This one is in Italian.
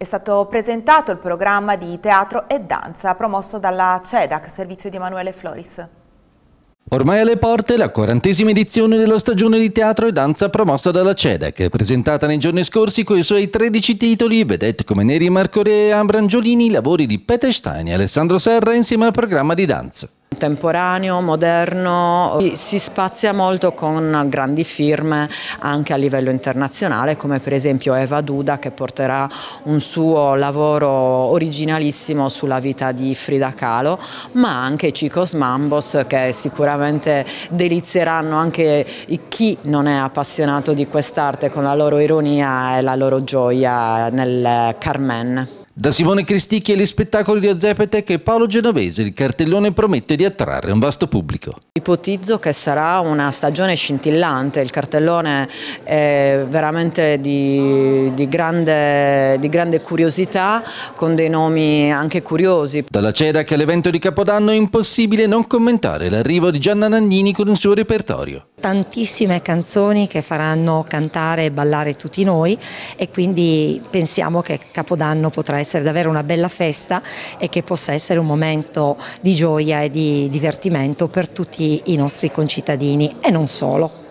È stato presentato il programma di teatro e danza promosso dalla CEDAC, servizio di Emanuele Floris. Ormai alle porte la quarantesima edizione della stagione di teatro e danza promossa dalla CEDAC, presentata nei giorni scorsi con i suoi 13 titoli, vedette come Neri Marcore e Ambrangiolini, i lavori di Peter Stein e Alessandro Serra insieme al programma di danza. Contemporaneo, moderno, si spazia molto con grandi firme anche a livello internazionale come per esempio Eva Duda che porterà un suo lavoro originalissimo sulla vita di Frida Kahlo ma anche Chicos Mambos che sicuramente delizieranno anche chi non è appassionato di quest'arte con la loro ironia e la loro gioia nel Carmen. Da Simone Cristicchi e gli spettacoli di Azepetec e Paolo Genovese il cartellone promette di attrarre un vasto pubblico. Ipotizzo che sarà una stagione scintillante, il cartellone è veramente di, di, grande, di grande, curiosità con dei nomi anche curiosi. Dalla CEDAC all'evento di Capodanno è impossibile non commentare l'arrivo di Gianna Nannini con il suo repertorio tantissime canzoni che faranno cantare e ballare tutti noi e quindi pensiamo che Capodanno potrà essere davvero una bella festa e che possa essere un momento di gioia e di divertimento per tutti i nostri concittadini e non solo.